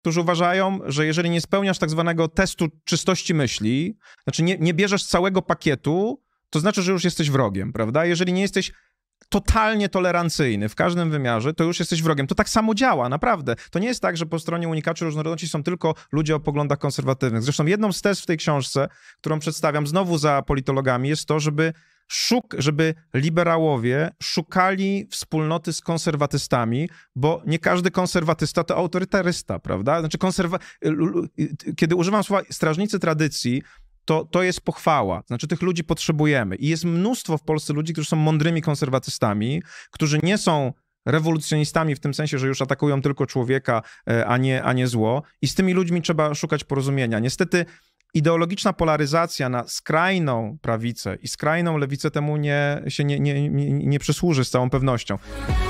którzy uważają, że jeżeli nie spełniasz tak zwanego testu czystości myśli, znaczy nie, nie bierzesz całego pakietu, to znaczy, że już jesteś wrogiem, prawda? Jeżeli nie jesteś totalnie tolerancyjny w każdym wymiarze, to już jesteś wrogiem. To tak samo działa, naprawdę. To nie jest tak, że po stronie unikaczy różnorodności są tylko ludzie o poglądach konserwatywnych. Zresztą jedną z tez w tej książce, którą przedstawiam znowu za politologami, jest to, żeby szuk, żeby liberałowie szukali wspólnoty z konserwatystami, bo nie każdy konserwatysta to autorytarysta, prawda? Znaczy konserwa... Kiedy używam słowa strażnicy tradycji, to, to jest pochwała. Znaczy, tych ludzi potrzebujemy. I jest mnóstwo w Polsce ludzi, którzy są mądrymi konserwatystami, którzy nie są rewolucjonistami w tym sensie, że już atakują tylko człowieka, e, a nie, a nie zło. I z tymi ludźmi trzeba szukać porozumienia. Niestety ideologiczna polaryzacja na skrajną prawicę i skrajną lewicę temu nie, się nie, nie, nie, nie przysłuży z całą pewnością.